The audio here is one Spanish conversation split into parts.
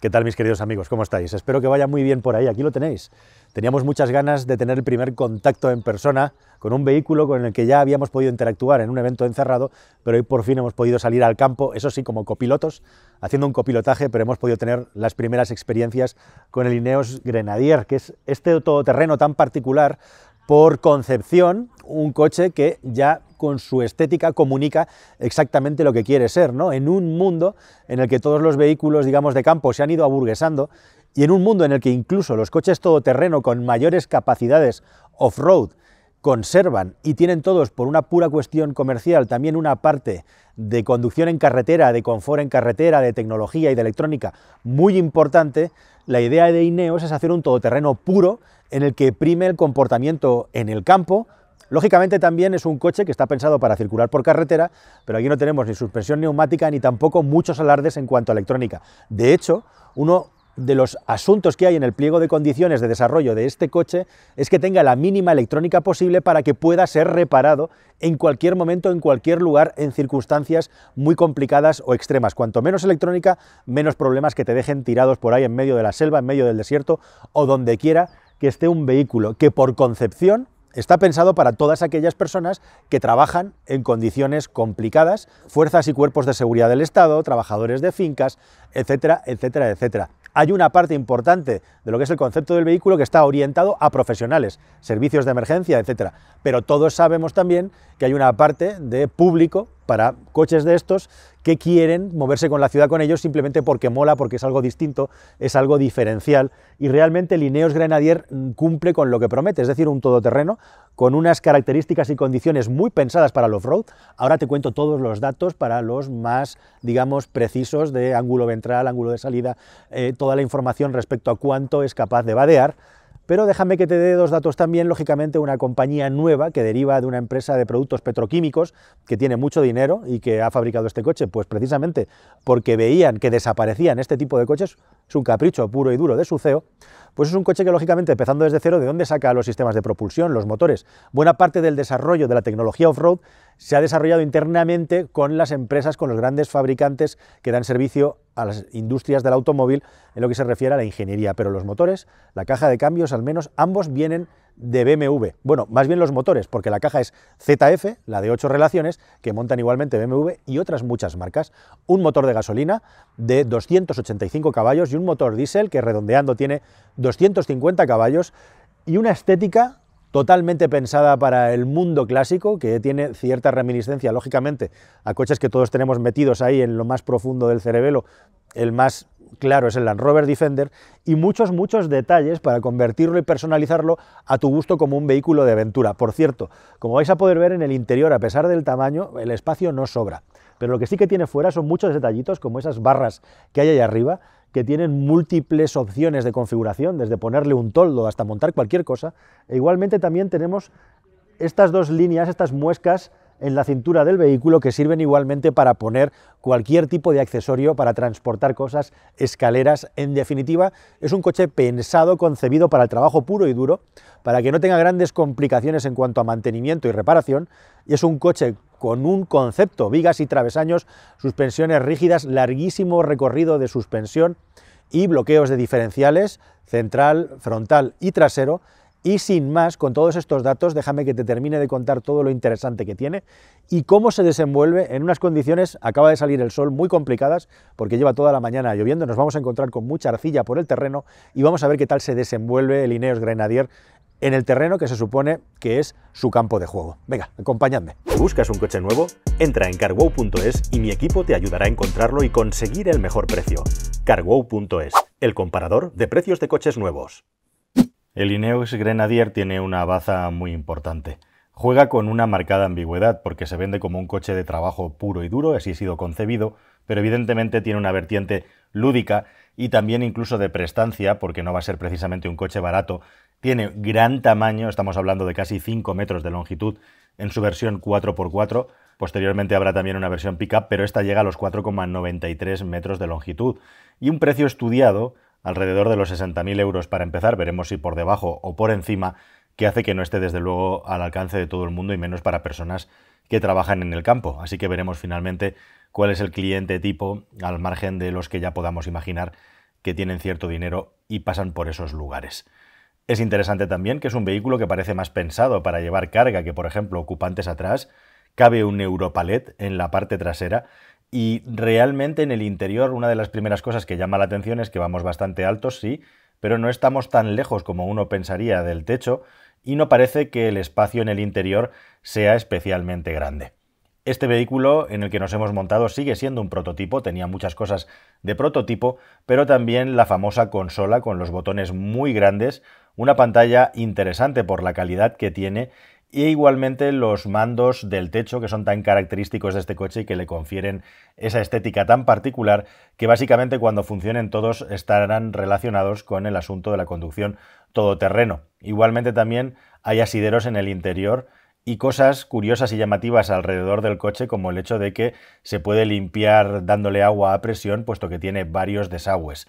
¿Qué tal mis queridos amigos? ¿Cómo estáis? Espero que vaya muy bien por ahí. Aquí lo tenéis. Teníamos muchas ganas de tener el primer contacto en persona con un vehículo con el que ya habíamos podido interactuar en un evento encerrado, pero hoy por fin hemos podido salir al campo, eso sí, como copilotos, haciendo un copilotaje, pero hemos podido tener las primeras experiencias con el Ineos Grenadier, que es este todoterreno tan particular por concepción, un coche que ya con su estética comunica exactamente lo que quiere ser, ¿no? En un mundo en el que todos los vehículos, digamos, de campo se han ido aburguesando y en un mundo en el que incluso los coches todoterreno con mayores capacidades off-road conservan y tienen todos, por una pura cuestión comercial, también una parte de conducción en carretera, de confort en carretera, de tecnología y de electrónica muy importante, la idea de Ineos es hacer un todoterreno puro en el que prime el comportamiento en el campo Lógicamente también es un coche que está pensado para circular por carretera, pero aquí no tenemos ni suspensión neumática ni tampoco muchos alardes en cuanto a electrónica. De hecho, uno de los asuntos que hay en el pliego de condiciones de desarrollo de este coche es que tenga la mínima electrónica posible para que pueda ser reparado en cualquier momento, en cualquier lugar, en circunstancias muy complicadas o extremas. Cuanto menos electrónica, menos problemas que te dejen tirados por ahí en medio de la selva, en medio del desierto o donde quiera que esté un vehículo que por concepción está pensado para todas aquellas personas que trabajan en condiciones complicadas, fuerzas y cuerpos de seguridad del Estado, trabajadores de fincas, etcétera, etcétera, etcétera. Hay una parte importante de lo que es el concepto del vehículo que está orientado a profesionales, servicios de emergencia, etcétera. Pero todos sabemos también que hay una parte de público para coches de estos que quieren moverse con la ciudad con ellos simplemente porque mola, porque es algo distinto, es algo diferencial. Y realmente Lineos Grenadier cumple con lo que promete, es decir, un todoterreno con unas características y condiciones muy pensadas para el off-road. Ahora te cuento todos los datos para los más, digamos, precisos de ángulo ventral, ángulo de salida, eh, toda la información respecto a cuánto es capaz de vadear pero déjame que te dé dos datos también, lógicamente, una compañía nueva que deriva de una empresa de productos petroquímicos que tiene mucho dinero y que ha fabricado este coche, pues precisamente porque veían que desaparecían este tipo de coches, es un capricho puro y duro de su CEO, pues es un coche que, lógicamente, empezando desde cero, ¿de dónde saca los sistemas de propulsión, los motores? Buena parte del desarrollo de la tecnología off-road se ha desarrollado internamente con las empresas, con los grandes fabricantes que dan servicio a las industrias del automóvil en lo que se refiere a la ingeniería. Pero los motores, la caja de cambios, al menos, ambos vienen de BMW. Bueno, más bien los motores, porque la caja es ZF, la de 8 relaciones, que montan igualmente BMW y otras muchas marcas. Un motor de gasolina de 285 caballos y un motor diésel que redondeando tiene 250 caballos y una estética totalmente pensada para el mundo clásico, que tiene cierta reminiscencia, lógicamente, a coches que todos tenemos metidos ahí en lo más profundo del cerebelo, el más claro, es el Land Rover Defender, y muchos, muchos detalles para convertirlo y personalizarlo a tu gusto como un vehículo de aventura. Por cierto, como vais a poder ver en el interior, a pesar del tamaño, el espacio no sobra. Pero lo que sí que tiene fuera son muchos detallitos, como esas barras que hay ahí arriba, que tienen múltiples opciones de configuración, desde ponerle un toldo hasta montar cualquier cosa. E igualmente también tenemos estas dos líneas, estas muescas en la cintura del vehículo que sirven igualmente para poner cualquier tipo de accesorio para transportar cosas, escaleras. En definitiva, es un coche pensado, concebido para el trabajo puro y duro, para que no tenga grandes complicaciones en cuanto a mantenimiento y reparación. Y es un coche con un concepto, vigas y travesaños, suspensiones rígidas, larguísimo recorrido de suspensión y bloqueos de diferenciales central, frontal y trasero y sin más, con todos estos datos, déjame que te termine de contar todo lo interesante que tiene y cómo se desenvuelve en unas condiciones, acaba de salir el sol, muy complicadas, porque lleva toda la mañana lloviendo, nos vamos a encontrar con mucha arcilla por el terreno y vamos a ver qué tal se desenvuelve el Ineos Grenadier en el terreno que se supone que es su campo de juego. Venga, acompañadme. ¿Buscas un coche nuevo? Entra en carwow.es y mi equipo te ayudará a encontrarlo y conseguir el mejor precio. carwow.es, el comparador de precios de coches nuevos. El Ineos Grenadier tiene una baza muy importante. Juega con una marcada ambigüedad porque se vende como un coche de trabajo puro y duro, así ha sido concebido, pero evidentemente tiene una vertiente lúdica y también incluso de prestancia, porque no va a ser precisamente un coche barato. Tiene gran tamaño, estamos hablando de casi 5 metros de longitud en su versión 4x4. Posteriormente habrá también una versión pickup, pero esta llega a los 4,93 metros de longitud. Y un precio estudiado alrededor de los 60.000 euros para empezar, veremos si por debajo o por encima, que hace que no esté desde luego al alcance de todo el mundo y menos para personas que trabajan en el campo. Así que veremos finalmente cuál es el cliente tipo, al margen de los que ya podamos imaginar que tienen cierto dinero y pasan por esos lugares. Es interesante también que es un vehículo que parece más pensado para llevar carga que, por ejemplo, ocupantes atrás. Cabe un Europalet en la parte trasera y realmente en el interior una de las primeras cosas que llama la atención es que vamos bastante altos, sí, pero no estamos tan lejos como uno pensaría del techo y no parece que el espacio en el interior sea especialmente grande. Este vehículo en el que nos hemos montado sigue siendo un prototipo, tenía muchas cosas de prototipo, pero también la famosa consola con los botones muy grandes, una pantalla interesante por la calidad que tiene y igualmente los mandos del techo que son tan característicos de este coche y que le confieren esa estética tan particular que básicamente cuando funcionen todos estarán relacionados con el asunto de la conducción todoterreno. Igualmente también hay asideros en el interior y cosas curiosas y llamativas alrededor del coche como el hecho de que se puede limpiar dándole agua a presión puesto que tiene varios desagües.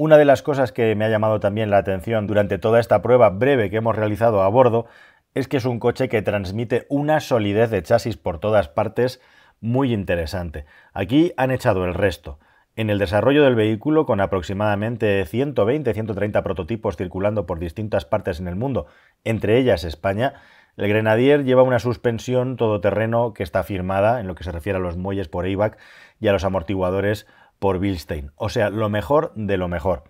Una de las cosas que me ha llamado también la atención durante toda esta prueba breve que hemos realizado a bordo es que es un coche que transmite una solidez de chasis por todas partes muy interesante. Aquí han echado el resto. En el desarrollo del vehículo, con aproximadamente 120-130 prototipos circulando por distintas partes en el mundo, entre ellas España, el Grenadier lleva una suspensión todoterreno que está firmada en lo que se refiere a los muelles por EIVAC y a los amortiguadores por Bilstein. O sea, lo mejor de lo mejor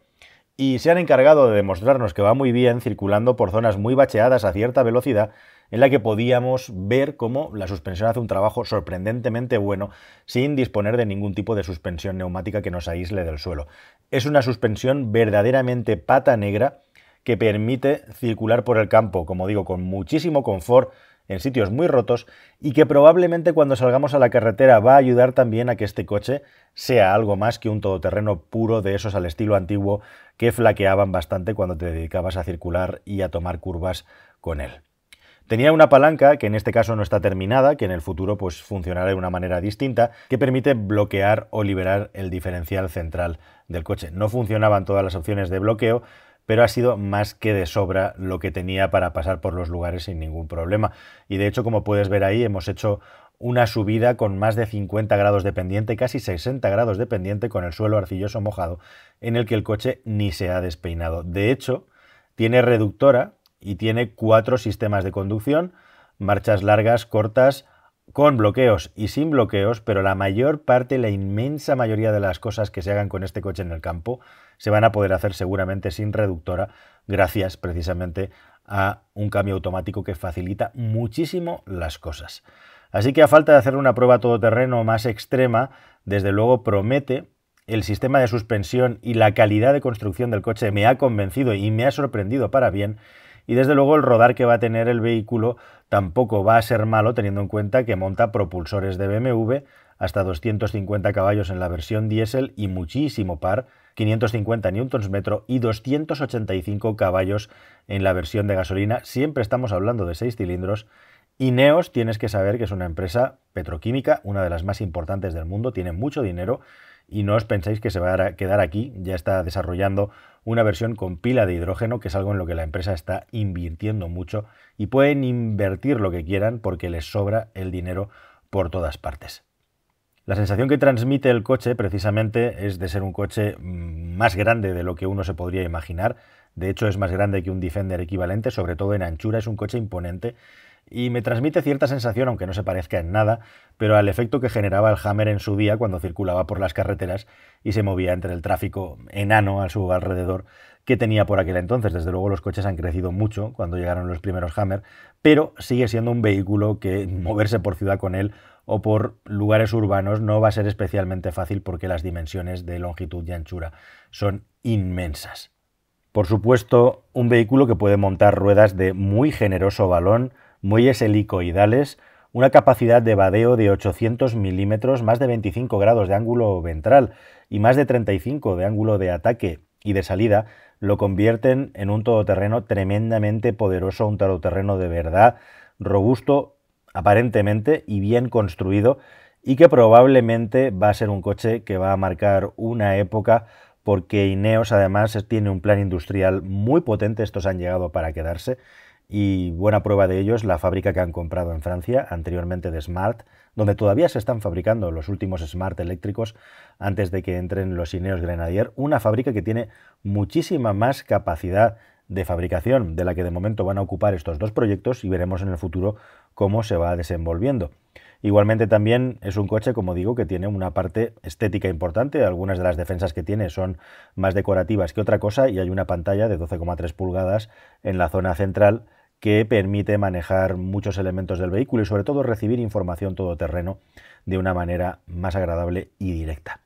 y se han encargado de demostrarnos que va muy bien circulando por zonas muy bacheadas a cierta velocidad en la que podíamos ver cómo la suspensión hace un trabajo sorprendentemente bueno sin disponer de ningún tipo de suspensión neumática que nos aísle del suelo. Es una suspensión verdaderamente pata negra que permite circular por el campo, como digo, con muchísimo confort, en sitios muy rotos y que probablemente cuando salgamos a la carretera va a ayudar también a que este coche sea algo más que un todoterreno puro de esos al estilo antiguo que flaqueaban bastante cuando te dedicabas a circular y a tomar curvas con él. Tenía una palanca, que en este caso no está terminada, que en el futuro pues, funcionará de una manera distinta, que permite bloquear o liberar el diferencial central del coche. No funcionaban todas las opciones de bloqueo, pero ha sido más que de sobra lo que tenía para pasar por los lugares sin ningún problema. Y de hecho, como puedes ver ahí, hemos hecho una subida con más de 50 grados de pendiente, casi 60 grados de pendiente, con el suelo arcilloso mojado, en el que el coche ni se ha despeinado. De hecho, tiene reductora y tiene cuatro sistemas de conducción, marchas largas, cortas, con bloqueos y sin bloqueos, pero la mayor parte, la inmensa mayoría de las cosas que se hagan con este coche en el campo se van a poder hacer seguramente sin reductora, gracias precisamente a un cambio automático que facilita muchísimo las cosas. Así que a falta de hacer una prueba todoterreno más extrema, desde luego promete el sistema de suspensión y la calidad de construcción del coche me ha convencido y me ha sorprendido para bien y desde luego el rodar que va a tener el vehículo tampoco va a ser malo teniendo en cuenta que monta propulsores de BMW hasta 250 caballos en la versión diésel y muchísimo par, 550 metro y 285 caballos en la versión de gasolina. Siempre estamos hablando de 6 cilindros. Y Neos tienes que saber que es una empresa petroquímica, una de las más importantes del mundo, tiene mucho dinero y no os pensáis que se va a quedar aquí, ya está desarrollando una versión con pila de hidrógeno, que es algo en lo que la empresa está invirtiendo mucho y pueden invertir lo que quieran porque les sobra el dinero por todas partes. La sensación que transmite el coche precisamente es de ser un coche mm, más grande de lo que uno se podría imaginar. De hecho, es más grande que un Defender equivalente, sobre todo en anchura, es un coche imponente y me transmite cierta sensación, aunque no se parezca en nada, pero al efecto que generaba el Hammer en su día cuando circulaba por las carreteras y se movía entre el tráfico enano a su alrededor que tenía por aquel entonces. Desde luego los coches han crecido mucho cuando llegaron los primeros Hammer, pero sigue siendo un vehículo que moverse por ciudad con él o por lugares urbanos no va a ser especialmente fácil porque las dimensiones de longitud y anchura son inmensas. Por supuesto, un vehículo que puede montar ruedas de muy generoso balón, muelles helicoidales, una capacidad de vadeo de 800 milímetros, más de 25 grados de ángulo ventral y más de 35 de ángulo de ataque y de salida, lo convierten en un todoterreno tremendamente poderoso, un todoterreno de verdad, robusto aparentemente y bien construido y que probablemente va a ser un coche que va a marcar una época porque Ineos además tiene un plan industrial muy potente, estos han llegado para quedarse y buena prueba de ello es la fábrica que han comprado en Francia, anteriormente de Smart, donde todavía se están fabricando los últimos Smart eléctricos antes de que entren los Ineos Grenadier, una fábrica que tiene muchísima más capacidad de fabricación de la que de momento van a ocupar estos dos proyectos y veremos en el futuro cómo se va desenvolviendo. Igualmente también es un coche, como digo, que tiene una parte estética importante. Algunas de las defensas que tiene son más decorativas que otra cosa y hay una pantalla de 12,3 pulgadas en la zona central que permite manejar muchos elementos del vehículo y sobre todo recibir información todoterreno de una manera más agradable y directa.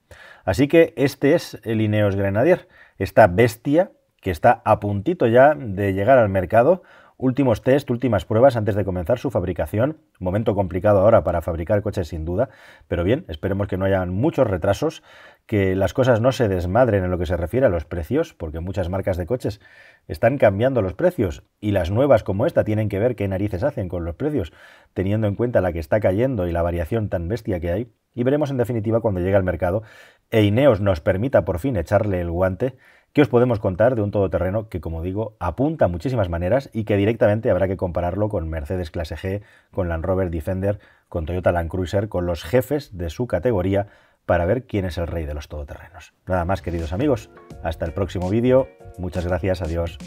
Así que este es el Ineos Grenadier, esta bestia que está a puntito ya de llegar al mercado últimos test, últimas pruebas antes de comenzar su fabricación. Momento complicado ahora para fabricar coches sin duda, pero bien, esperemos que no hayan muchos retrasos, que las cosas no se desmadren en lo que se refiere a los precios, porque muchas marcas de coches están cambiando los precios y las nuevas como esta tienen que ver qué narices hacen con los precios, teniendo en cuenta la que está cayendo y la variación tan bestia que hay. Y veremos en definitiva cuando llegue al mercado e Ineos nos permita por fin echarle el guante ¿Qué os podemos contar de un todoterreno que, como digo, apunta a muchísimas maneras y que directamente habrá que compararlo con Mercedes Clase G, con Land Rover Defender, con Toyota Land Cruiser, con los jefes de su categoría, para ver quién es el rey de los todoterrenos? Nada más, queridos amigos. Hasta el próximo vídeo. Muchas gracias. Adiós.